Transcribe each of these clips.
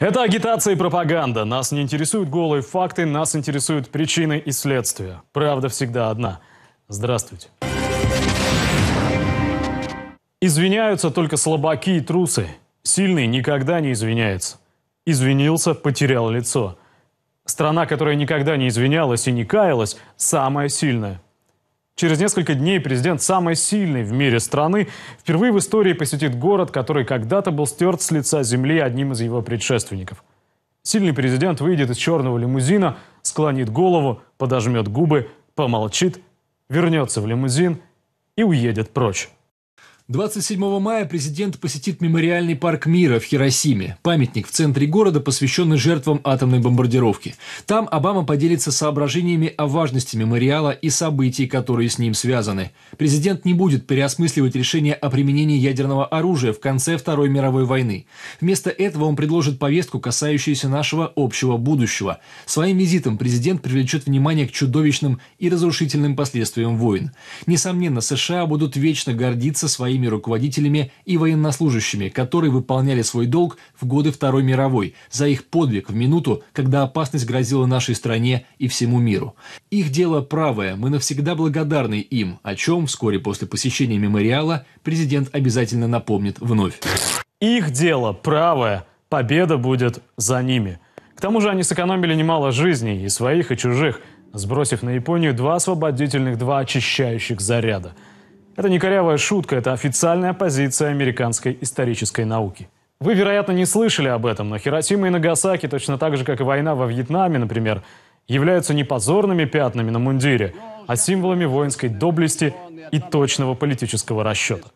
Это агитация и пропаганда. Нас не интересуют голые факты, нас интересуют причины и следствия. Правда всегда одна. Здравствуйте. Извиняются только слабаки и трусы. Сильный никогда не извиняется. Извинился, потерял лицо. Страна, которая никогда не извинялась и не каялась, самая сильная. Через несколько дней президент самой сильной в мире страны впервые в истории посетит город, который когда-то был стерт с лица земли одним из его предшественников. Сильный президент выйдет из черного лимузина, склонит голову, подожмет губы, помолчит, вернется в лимузин и уедет прочь. 27 мая президент посетит мемориальный парк мира в Хиросиме, памятник в центре города, посвященный жертвам атомной бомбардировки. Там Обама поделится соображениями о важности мемориала и событий, которые с ним связаны. Президент не будет переосмысливать решение о применении ядерного оружия в конце Второй мировой войны. Вместо этого он предложит повестку, касающуюся нашего общего будущего. Своим визитом президент привлечет внимание к чудовищным и разрушительным последствиям войн. Несомненно, США будут вечно гордиться своей своими руководителями и военнослужащими, которые выполняли свой долг в годы Второй мировой, за их подвиг в минуту, когда опасность грозила нашей стране и всему миру. Их дело правое, мы навсегда благодарны им, о чем вскоре после посещения мемориала президент обязательно напомнит вновь. Их дело правое, победа будет за ними. К тому же они сэкономили немало жизней, и своих, и чужих, сбросив на Японию два освободительных, два очищающих заряда – это не корявая шутка, это официальная позиция американской исторической науки. Вы, вероятно, не слышали об этом, но Хиросима и Нагасаки, точно так же, как и война во Вьетнаме, например, являются не позорными пятнами на мундире, а символами воинской доблести и точного политического расчета.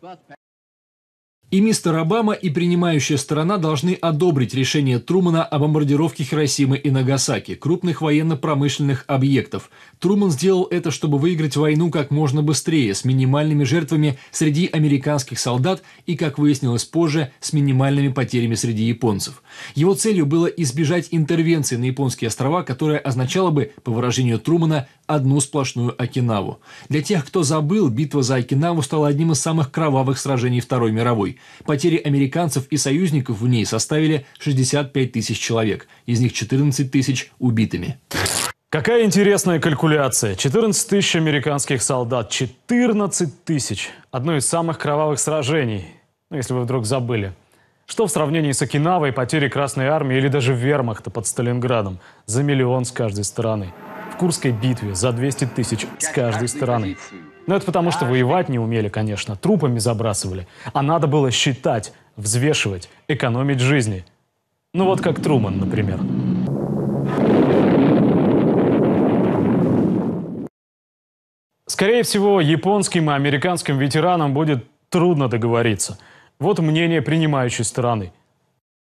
И мистер Обама, и принимающая сторона должны одобрить решение Трумана о бомбардировке Хиросимы и Нагасаки, крупных военно-промышленных объектов. Труман сделал это, чтобы выиграть войну как можно быстрее, с минимальными жертвами среди американских солдат и, как выяснилось позже, с минимальными потерями среди японцев. Его целью было избежать интервенции на японские острова, которая означала бы, по выражению Трумана, одну сплошную Окинаву. Для тех, кто забыл, битва за Окинаву стала одним из самых кровавых сражений Второй мировой. Потери американцев и союзников в ней составили 65 тысяч человек, из них 14 тысяч убитыми. Какая интересная калькуляция. 14 тысяч американских солдат. 14 тысяч. Одно из самых кровавых сражений. Ну, если вы вдруг забыли. Что в сравнении с Окинавой, потери Красной Армии или даже вермахта под Сталинградом? За миллион с каждой стороны. В Курской битве за 200 тысяч с каждой стороны. Но ну, это потому, что воевать не умели, конечно, трупами забрасывали. А надо было считать, взвешивать, экономить жизни. Ну вот как Труман, например. Скорее всего, японским и американским ветеранам будет трудно договориться. Вот мнение принимающей стороны.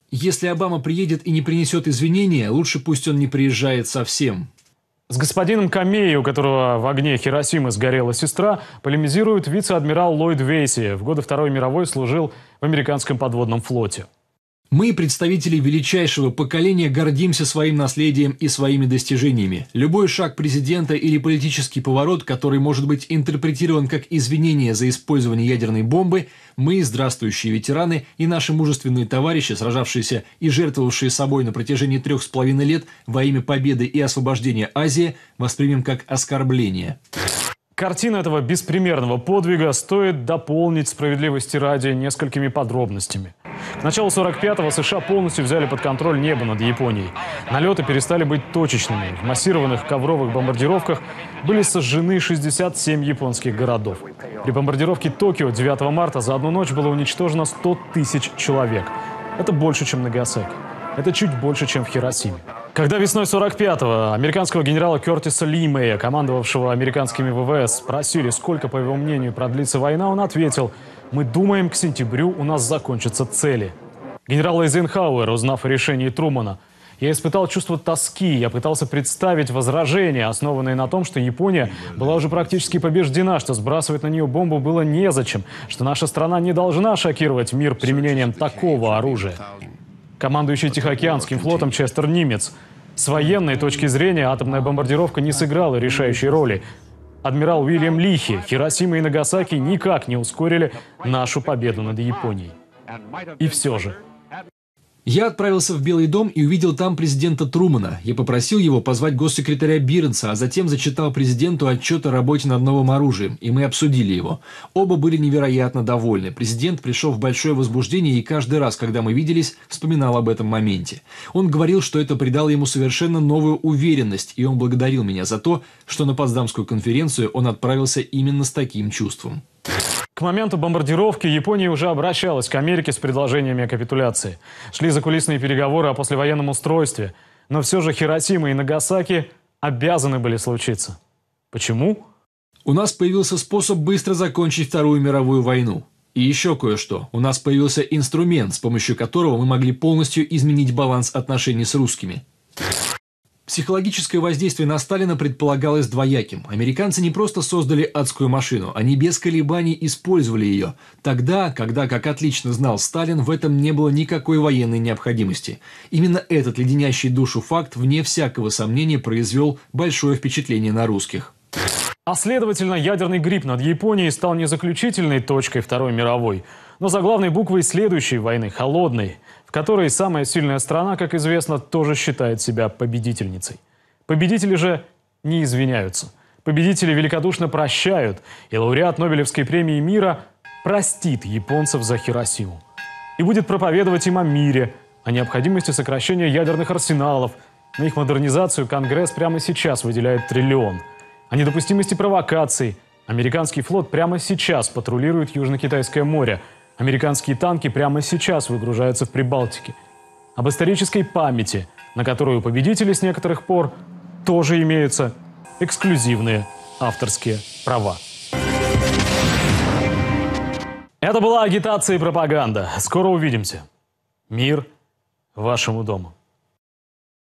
Если Обама приедет и не принесет извинения, лучше пусть он не приезжает совсем. С господином Камеей, у которого в огне Хиросимы сгорела сестра, полемизирует вице-адмирал Ллойд Вейси. В годы Второй мировой служил в американском подводном флоте. Мы, представители величайшего поколения, гордимся своим наследием и своими достижениями. Любой шаг президента или политический поворот, который может быть интерпретирован как извинение за использование ядерной бомбы, мы, здравствующие ветераны и наши мужественные товарищи, сражавшиеся и жертвовавшие собой на протяжении трех с половиной лет во имя победы и освобождения Азии, воспримем как оскорбление. Картина этого беспримерного подвига стоит дополнить справедливости ради несколькими подробностями – к началу 45-го США полностью взяли под контроль небо над Японией. Налеты перестали быть точечными. В массированных ковровых бомбардировках были сожжены 67 японских городов. При бомбардировке Токио 9 марта за одну ночь было уничтожено 100 тысяч человек. Это больше, чем Нагасаки. Это чуть больше, чем в Хиросиме. Когда весной 45-го американского генерала Кертиса Лимея, командовавшего американскими ВВС, спросили, сколько, по его мнению, продлится война, он ответил – мы думаем, к сентябрю у нас закончатся цели. Генерал Эйзенхауэр, узнав о решении Трумана, я испытал чувство тоски, я пытался представить возражения, основанные на том, что Япония была уже практически побеждена, что сбрасывать на нее бомбу было незачем, что наша страна не должна шокировать мир применением такого оружия. Командующий Тихоокеанским флотом Честер Нимец. С военной точки зрения атомная бомбардировка не сыграла решающей роли. Адмирал Уильям Лихи, Хиросима и Нагасаки никак не ускорили нашу победу над Японией. И все же, я отправился в Белый дом и увидел там президента Трумана. Я попросил его позвать госсекретаря Бирнса, а затем зачитал президенту отчет о работе над новым оружием, и мы обсудили его. Оба были невероятно довольны. Президент пришел в большое возбуждение, и каждый раз, когда мы виделись, вспоминал об этом моменте. Он говорил, что это придало ему совершенно новую уверенность, и он благодарил меня за то, что на Потсдамскую конференцию он отправился именно с таким чувством. К моменту бомбардировки Япония уже обращалась к Америке с предложениями о капитуляции. Шли закулисные переговоры о послевоенном устройстве. Но все же Хиросима и Нагасаки обязаны были случиться. Почему? У нас появился способ быстро закончить Вторую мировую войну. И еще кое-что. У нас появился инструмент, с помощью которого мы могли полностью изменить баланс отношений с русскими. Психологическое воздействие на Сталина предполагалось двояким. Американцы не просто создали адскую машину, они без колебаний использовали ее. Тогда, когда, как отлично знал Сталин, в этом не было никакой военной необходимости. Именно этот леденящий душу факт, вне всякого сомнения, произвел большое впечатление на русских. А следовательно, ядерный грипп над Японией стал не заключительной точкой Второй мировой, но за главной буквой следующей войны – холодной, в которой самая сильная страна, как известно, тоже считает себя победительницей. Победители же не извиняются. Победители великодушно прощают, и лауреат Нобелевской премии мира простит японцев за Хиросиму. И будет проповедовать им о мире, о необходимости сокращения ядерных арсеналов. На их модернизацию Конгресс прямо сейчас выделяет триллион – о недопустимости провокаций. Американский флот прямо сейчас патрулирует Южно-Китайское море. Американские танки прямо сейчас выгружаются в Прибалтике. Об исторической памяти, на которую победители с некоторых пор тоже имеются эксклюзивные авторские права. Это была агитация и пропаганда. Скоро увидимся. Мир вашему дому.